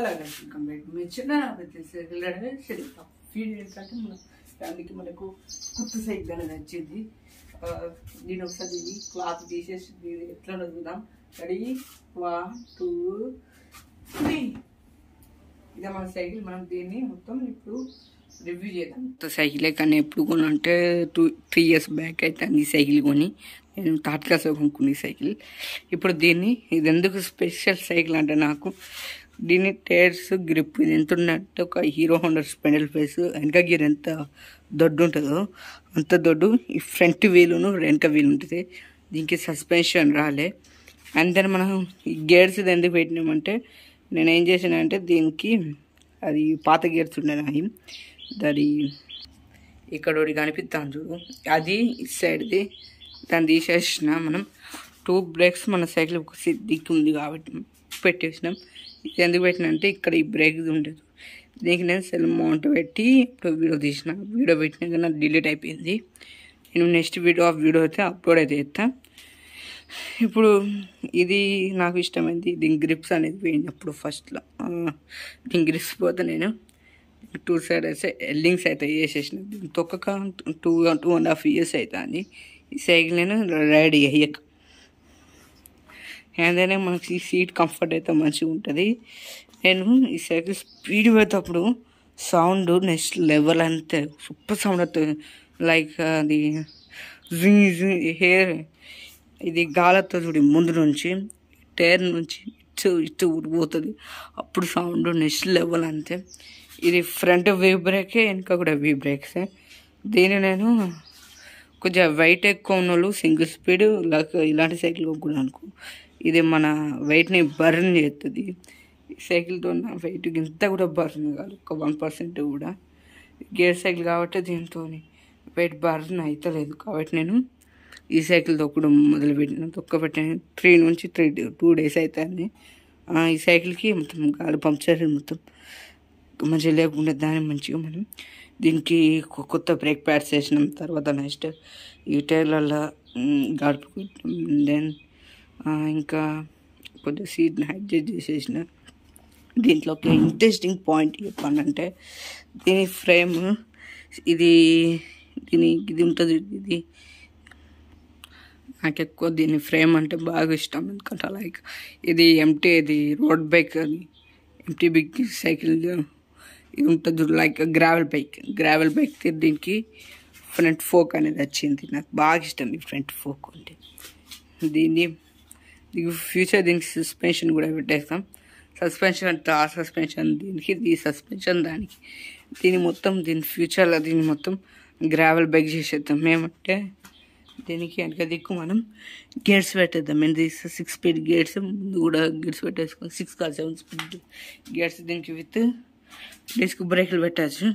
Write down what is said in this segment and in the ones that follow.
అలాగంటే కంప్లీట్ మీరు చిన్న షెడ్యూల్ ఫీడ్ ఏంటంటే మన దానికి మనకు కుర్తు సైజ్ అనేది నచ్చింది నేను ఒకసారి క్లాత్ తీసేసి ఎట్లా చూద్దాం రెడీ వన్ టూ త్రీ ఇదే మన సైకిల్ మనం దీన్ని మొత్తం ఇప్పుడు రివ్యూ చేద్దాం సైకిలే కానీ ఎప్పుడు కొనంటే టూ త్రీ ఇయర్స్ బ్యాక్ అయితే ఈ సైకిల్ కొని నేను థర్డ్ క్లాస్లో కొనుక్కుని సైకిల్ ఇప్పుడు దీన్ని ఇది ఎందుకు స్పెషల్ సైకిల్ అంటే నాకు దీని టైర్స్ గ్రిప్ ఇది ఎంత ఉందంటే ఒక హీరో హోండా స్పెండల్ ఫేస్ వెనక గీర్ ఎంత దొడ్డు ఉంటుందో అంత దొడ్డు ఈ ఫ్రంట్ వీలును వెనక వీలు ఉంటుంది దీనికి సస్పెన్షన్ రాలే అండ్ దెన్ మనం ఈ గేర్స్ ఎందుకు పెట్టినామంటే నేను ఏం చేశానంటే దీనికి అది పాత గేర్స్ ఉండే దాని ఇక్కడ ఒకటి కనిపిస్తాను చూడు అది ఇటు సైడ్ది దాన్ని తీసేసిన మనం టూ బ్రేక్స్ మన సైకిల్ ఒక దిక్కు ఉంది కాబట్టి పెట్టేసినాం ఇది ఎందుకు పెట్టినా అంటే ఇక్కడ ఈ బ్రేక్ ఉండదు దీనికి నేను సెల్ మౌంట్ పెట్టి ఇప్పుడు వీడియో తీసిన వీడియో పెట్టినా కానీ డిలీట్ అయిపోయింది నేను నెక్స్ట్ వీడియో ఆ వీడియో అయితే అప్లోడ్ అయితే చేస్తాను ఇప్పుడు ఇది నాకు ఇష్టమైంది దీని గ్రిప్స్ అనేది పోయింది అప్పుడు ఫస్ట్లో దీని గ్రిప్స్ పోతే నేను టూ సైడ్ అయితే ఎల్లింగ్స్ అయితే వేసేసిన దీని తొక్కక two two and half years అవుతుంది ఈ సైకిల్ నేను రైడ్ ఎయ్యక అందుకనే మనకి ఈ సీట్ కంఫర్ట్ అయితే మంచిగా ఉంటుంది నేను ఈ సైకిల్ స్పీడ్ పోయేటప్పుడు సౌండ్ నెక్స్ట్ లెవెల్ అంతే సూపర్ సౌండ్ అవుతుంది లైక్ అది జీ హెయిర్ ఇది గాలతో చూడి ముందు నుంచి టైర్ నుంచి ఇచ్చు ఇచ్చు ఊరిపోతుంది అప్పుడు సౌండ్ నెక్స్ట్ లెవెల్ అంతే ఇది ఫ్రంట్ వీ బ్రేకే వెనుక కూడా వీ బ్రేక్సే దీన్ని నేను కొంచెం వెయిట్ ఎక్కువ ఉన్న వాళ్ళు సింగిల్ స్పీడ్ లైక్ ఇలాంటి సైకిల్ కొనుక్కున్నాను అనుకో ఇది మన వెయిట్ని బర్న్ చేస్తుంది సైకిల్తో నా వెయిట్ ఇంత కూడా బర్న్ కాదు ఒక వన్ పర్సెంట్ కూడా గేర్ సైకిల్ కాబట్టి దీంతో వెయిట్ బర్న్ అవుతలేదు కాబట్టి నేను ఈ సైకిల్ తొక్కడం మొదలుపెట్టిన తొక్కబెట్టాను త్రీ నుంచి త్రీ టూ డేస్ అవుతుంది ఈ సైకిల్కి మొత్తం గాలి పంక్చర్ మొత్తం మంచిగా లేకుండా దాన్ని మంచిగా మనం దీనికి కొత్త బ్రేక్ ప్యాడ్స్ వేసినాం తర్వాత నెక్స్ట్ ఈ టైర్లలో గడుపుకుంటాం దెన్ ఇంకా కొద్దిగా సీట్ని అడ్జస్ట్ చేసేసిన దీంట్లో ఒక ఇంట్రెస్టింగ్ పాయింట్ చెప్పానంటే దీని ఫ్రేమ్ ఇది దీని ఇది ఉంటుంది ఇది నాకు ఎక్కువ దీని ఫ్రేమ్ అంటే బాగా ఇష్టం ఎందుకంటే లైక్ ఇది ఎంటీ ఇది రోడ్ బైక్ అని ఎంటీ బిగ్ సైకిల్ ఇది ఉంటుంది like gravel bike gravel bike దీనికి ఫ్రంట్ ఫోక్ అనేది వచ్చింది నాకు బాగా ఇష్టం ఈ ఫ్రంట్ ఫోక్ అంటే దీన్ని ఫ్యూచర్ దీనికి సస్పెన్షన్ కూడా పెట్టేస్తాం సస్పెన్షన్ అంటే ఆ సస్పెన్షన్ దీనికి ఈ సస్పెన్షన్ దానికి దీని మొత్తం దీని ఫ్యూచర్లో దీన్ని మొత్తం గ్రావెల్ బైక్ చేసేద్దాం మేమంటే దీనికి వెనక దిక్కు మనం గేట్స్ పెట్టేద్దాం ఏంటి సిక్స్ స్పీడ్ గేట్స్ ముందు కూడా గేట్స్ పెట్టేసుకొని సిక్స్ కాదు సెవెన్ స్పీడ్ గేట్స్ దీనికి విత్ డిస్క్ బ్రేక్లు పెట్టచ్చు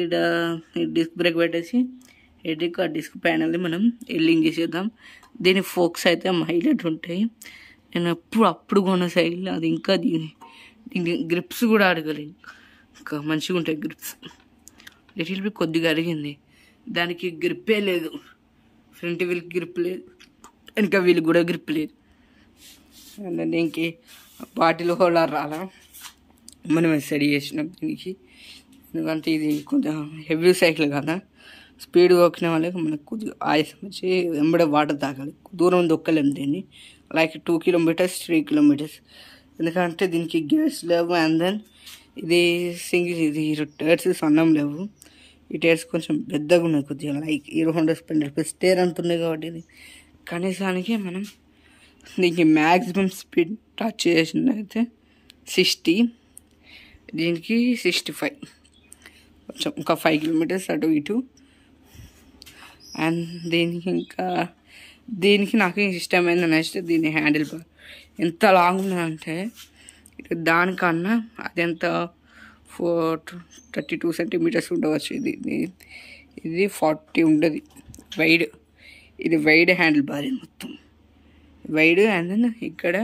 ఈడ డిస్క్ బ్రేక్ పెట్టేసి హెడ్రిక్ కార్డ్ డిస్క్ ప్యానల్ని మనం ఎల్లింగ్ చేసేద్దాం దీని ఫోక్స్ అయితే హైలైట్ ఉంటాయి నేను ఎప్పుడు అప్పుడు కొన్న సైకిల్ అది ఇంకా దీని దీని గ్రిప్స్ కూడా అడగలేదు ఇంకా మంచిగా ఉంటాయి గ్రిప్స్ లిటిల్ బి కొద్దిగా అరిగింది దానికి గ్రిప్పే లేదు ఫ్రంట్ వీళ్ళకి గ్రిప్ లేదు వెనక వీళ్ళు కూడా గ్రిప్ లేదు అంటే ఇంకే బాటిల్ హోల్డర్ రాలా మనం సరి చేసినాం దీనికి ఎందుకంటే ఇది కొంచెం హెవీ సైకిల్ కదా స్పీడ్గా వచ్చిన వాళ్ళకి మనకు కొద్దిగా ఆయాసం వచ్చి వెంబడే వాటర్ తాగాలి దూరం దొక్కలేము దీన్ని like two kilometres three kilometres ఎందుకంటే దీనికి గేర్స్ లేవు అండ్ దెన్ ఇది సింగిల్ ఇది టైర్స్ సన్నం లేవు ఈ టైర్స్ కొంచెం పెద్దగా ఉన్నాయి కొద్దిగా like Hero hundred Splendor plus tyre అంటున్నాయి కాబట్టి ఇది కనీసానికి మనం దీనికి మ్యాక్సిమం స్పీడ్ టచ్ చేసిన అయితే సిక్స్టీ దీనికి సిక్స్టీ ఫైవ్ కొంచెం ఒక ఫైవ్ కిలోమీటర్స్ అటు ఇటు అండ్ దీనికి ఇంకా దీనికి నాకు ఇష్టమైన నెక్స్ట్ దీని హ్యాండిల్ బార్ ఎంత లాంగ్ ఉన్నదంటే దానికన్నా అదెంత ఫోర్ థర్టీ టూ సెంటీమీటర్స్ ఉండవచ్చు ఇది ఇది ఫార్టీ ఉండదు వైడ్ ఇది వైడ్ హ్యాండిల్ బార్ మొత్తం వైడ్ అండ్ దెన్ ఇక్కడ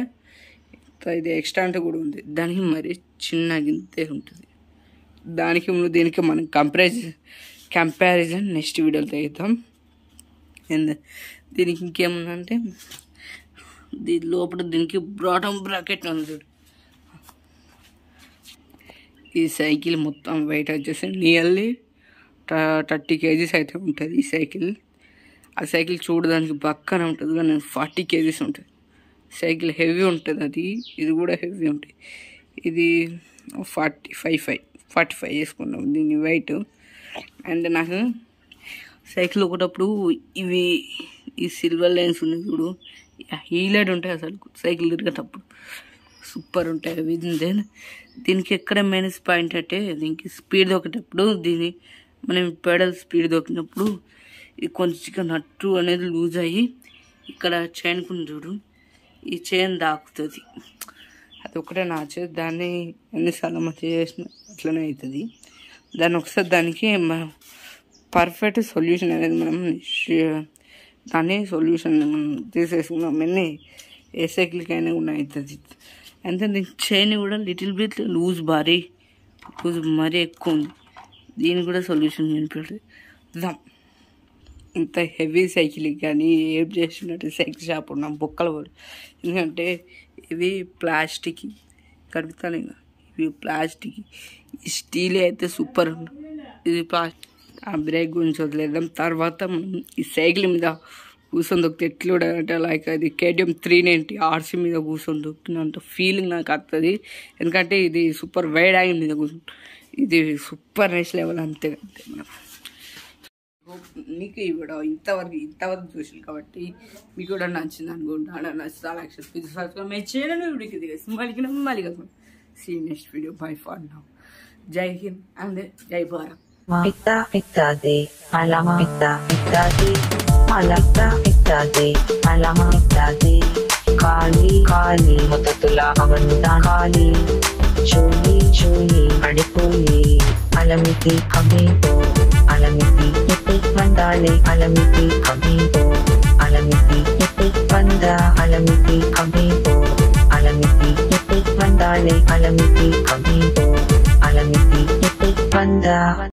ఇది ఎక్స్ట్రా అంటే కూడా ఉంది దానికి మరి చిన్న గింతే ఉంటుంది దానికి దీనికి మనం కంపారిజన్ కంపారిజన్ నెక్స్ట్ వీడియోలో తెగుతాం దీనికి ఇంకేముందంటే దీని లోపల దీనికి బాటమ్ బ్రాకెట్ ఉంది ఈ సైకిల్ మొత్తం వెయిట్ వచ్చేసి నియర్లీ థర్టీ కేజీస్ అయితే ఉంటుంది ఈ సైకిల్ ఆ సైకిల్ చూడడానికి పక్కన ఉంటుంది కానీ ఫార్టీ కేజీస్ ఉంటుంది సైకిల్ హెవీ ఉంటుంది అది ఇది కూడా హెవీ ఉంటుంది ఇది forty five five forty five చేసుకున్నాం దీని వెయిట్ అండ్ నాకు సైకిల్ ఒకటప్పుడు ఇవి ఈ సిల్వర్ లైన్స్ ఉన్నాయి చూడు హీలైడ్ ఉంటాయి అసలు సైకిల్ తిరిగేటప్పుడు సూపర్ ఉంటాయి అవి దెన్ దీనికి ఎక్కడ మైనస్ పాయింట్ అంటే దీనికి స్పీడ్ దొక్కేటప్పుడు దీని మనం పెడల్ స్పీడ్ దొక్కినప్పుడు ఇది కొంచెం నట్టు అనేది లూజ్ అయ్యి ఇక్కడ చైన్ కొన్ని చూడు ఈ చైన్ దాకుతుంది అది ఒకటే నా చేతి దాన్ని ఎన్నిసార్లు మంచి చేసిన అట్లనే అవుతుంది దాన్ని ఒకసారి దానికి మనం పర్ఫెక్ట్ సొల్యూషన్ అనేది మనం దాన్ని సొల్యూషన్ తీసేసుకున్నాం ఎన్ని ఏ సైకిల్కి అయినా కూడా అవుతుంది అంతే దీని చైన్ కూడా లిటిల్ బిట్ లూజ్ భారీ లూజ్ మరీ ఎక్కువ ఉంది దీని కూడా సొల్యూషన్ కనిపెడుతుంది ఇంత హెవీ సైకిల్ కానీ ఏం చేసినట్టు సైకిల్ షాప్ ఉన్నాం బొక్కలు ఎందుకంటే ఇవి ప్లాస్టిక్ కడుగుతాను ఇవి ప్లాస్టిక్ స్టీల్ అయితే సూపర్ ఇది ప్లాస్టిక్ ఆ బ్రేక్ గురించి వదిలేద్దాం తర్వాత మనం ఈ సైకిల్ మీద కూర్చొని దొక్కితే ఎట్లుంటే లైక్ అది కేటీఎం త్రీ నైంటీ ఆర్సీ మీద కూర్చొని దొక్కినంత ఫీలింగ్ నాకు వస్తుంది ఎందుకంటే ఇది సూపర్ వైడ్ యాంగిల్ మీద కూర్చుంటుంది ఇది సూపర్ నెక్స్ట్ లెవెల్ అంతే అంతే మనం మీకు కూడా ఇంతవరకు ఇంతవరకు చూసాను కాబట్టి మీకు కూడా నచ్చింది అనుకుంటున్నాను నచ్చితే అలా ఇది మేము చేయడం ఇప్పటికి మళ్ళీ మళ్ళీ కదా see next video bye for now Jai Hind and జై భారత్ மாட்டா இத்தாதே அலமா இத்தா இத்தாதே மலத்தா இத்தாதே அலமா இத்தாதே காலி காலி மொத்தத்துலா அவன் தான் காலி ஜோலி ஜோலி அடிப்போலி அலமிதி கமேதோ அலமிதி எத்தை வந்தாளே அலமிதி கமேதோ அலமிதி எத்தை வந்தா அலமிதி கமேதோ அலமிதி